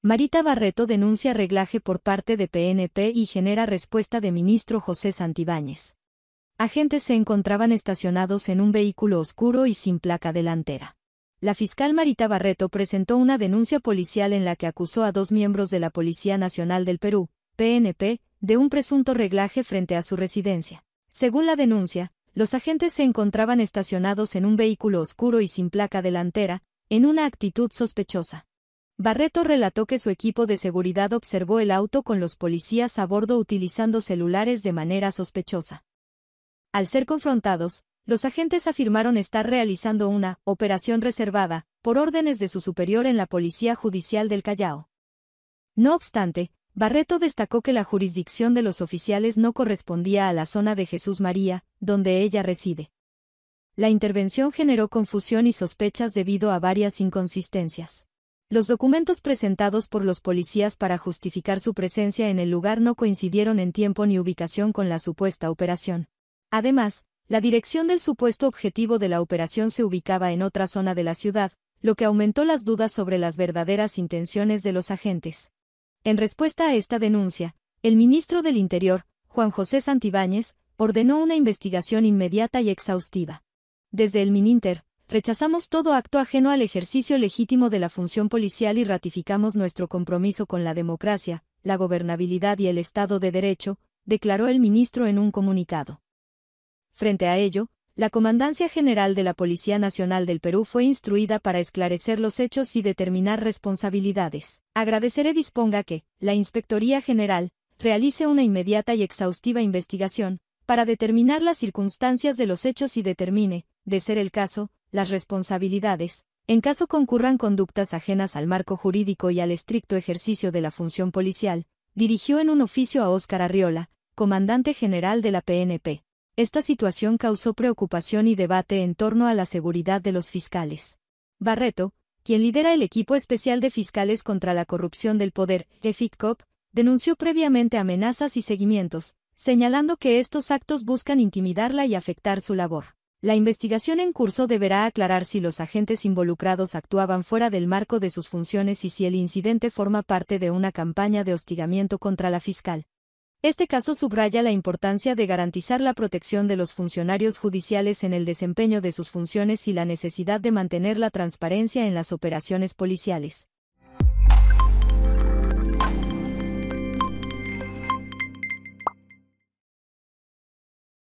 Marita Barreto denuncia reglaje por parte de PNP y genera respuesta de ministro José Santibáñez. Agentes se encontraban estacionados en un vehículo oscuro y sin placa delantera. La fiscal Marita Barreto presentó una denuncia policial en la que acusó a dos miembros de la Policía Nacional del Perú, PNP, de un presunto reglaje frente a su residencia. Según la denuncia, los agentes se encontraban estacionados en un vehículo oscuro y sin placa delantera, en una actitud sospechosa. Barreto relató que su equipo de seguridad observó el auto con los policías a bordo utilizando celulares de manera sospechosa. Al ser confrontados, los agentes afirmaron estar realizando una operación reservada, por órdenes de su superior en la Policía Judicial del Callao. No obstante, Barreto destacó que la jurisdicción de los oficiales no correspondía a la zona de Jesús María, donde ella reside. La intervención generó confusión y sospechas debido a varias inconsistencias. Los documentos presentados por los policías para justificar su presencia en el lugar no coincidieron en tiempo ni ubicación con la supuesta operación. Además, la dirección del supuesto objetivo de la operación se ubicaba en otra zona de la ciudad, lo que aumentó las dudas sobre las verdaderas intenciones de los agentes. En respuesta a esta denuncia, el ministro del Interior, Juan José Santibáñez, ordenó una investigación inmediata y exhaustiva. Desde el Mininter, Rechazamos todo acto ajeno al ejercicio legítimo de la función policial y ratificamos nuestro compromiso con la democracia, la gobernabilidad y el Estado de Derecho, declaró el ministro en un comunicado. Frente a ello, la Comandancia General de la Policía Nacional del Perú fue instruida para esclarecer los hechos y determinar responsabilidades. Agradeceré disponga que, la Inspectoría General, realice una inmediata y exhaustiva investigación, para determinar las circunstancias de los hechos y determine, de ser el caso, las responsabilidades, en caso concurran conductas ajenas al marco jurídico y al estricto ejercicio de la función policial, dirigió en un oficio a Óscar Arriola, comandante general de la PNP. Esta situación causó preocupación y debate en torno a la seguridad de los fiscales. Barreto, quien lidera el equipo especial de fiscales contra la corrupción del poder, EFICCOP, denunció previamente amenazas y seguimientos, señalando que estos actos buscan intimidarla y afectar su labor. La investigación en curso deberá aclarar si los agentes involucrados actuaban fuera del marco de sus funciones y si el incidente forma parte de una campaña de hostigamiento contra la fiscal. Este caso subraya la importancia de garantizar la protección de los funcionarios judiciales en el desempeño de sus funciones y la necesidad de mantener la transparencia en las operaciones policiales.